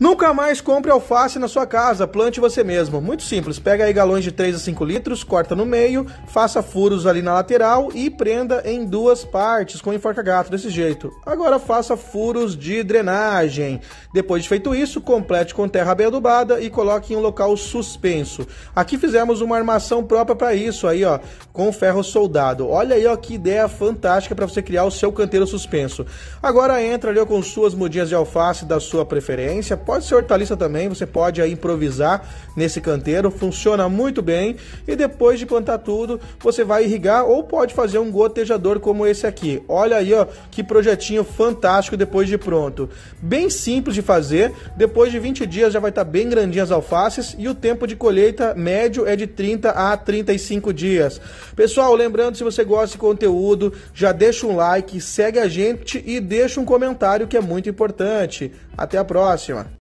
Nunca mais compre alface na sua casa, plante você mesmo. Muito simples, pega aí galões de 3 a 5 litros, corta no meio, faça furos ali na lateral e prenda em duas partes com enforca-gato, desse jeito. Agora faça furos de drenagem. Depois de feito isso, complete com terra bem adubada e coloque em um local suspenso. Aqui fizemos uma armação própria para isso aí, ó, com ferro soldado. Olha aí, ó, que ideia fantástica para você criar o seu canteiro suspenso. Agora entra ali ó, com suas mudinhas de alface da sua preferência, pode ser hortaliça também, você pode aí improvisar nesse canteiro, funciona muito bem. E depois de plantar tudo, você vai irrigar ou pode fazer um gotejador como esse aqui. Olha aí, ó, que projetinho fantástico depois de pronto. Bem simples de fazer, depois de 20 dias já vai estar tá bem grandinho as alfaces e o tempo de colheita médio é de 30 a 35 dias. Pessoal, lembrando, se você gosta desse conteúdo, já deixa um like, segue a gente e deixa um comentário que é muito importante. Até a próxima!